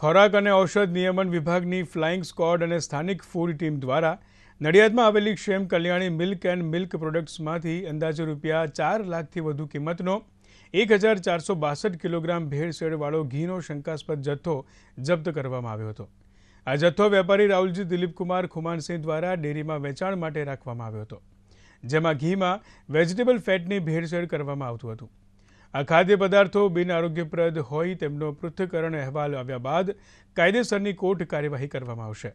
ખોરાક અને ઔષધ નિયમન વિભાગની ફ્લાઇંગ સ્કોડ અને સ્થાનિક ફૂડ ટીમ દ્વારા નડિયાદમાં આવેલી Kshem Kalyani milk and milk પ્રોડક્ટ્સમાંથી અંદાજે રૂપિયા ચાર લાખથી વધુ કિંમતનો એક હજાર ચારસો બાસઠ કિલોગ્રામ ભેળસેળવાળો ઘીનો શંકાસ્પદ જથ્થો જપ્ત કરવામાં આવ્યો હતો આ જથ્થો વેપારી રાહુલજી દિલીપકુમાર ખુમાનસિંહ દ્વારા ડેરીમાં વેચાણ માટે રાખવામાં આવ્યો હતો જેમાં ઘીમાં વેજીટેબલ ફેટની ભેળસેળ કરવામાં આવતું હતું આ ખાદ્ય પદાર્થો બિન હોય તેમનો પૃથ્થકરણ અહેવાલ આવ્યા બાદ કાયદેસરની કોર્ટ કાર્યવાહી કરવામાં આવશે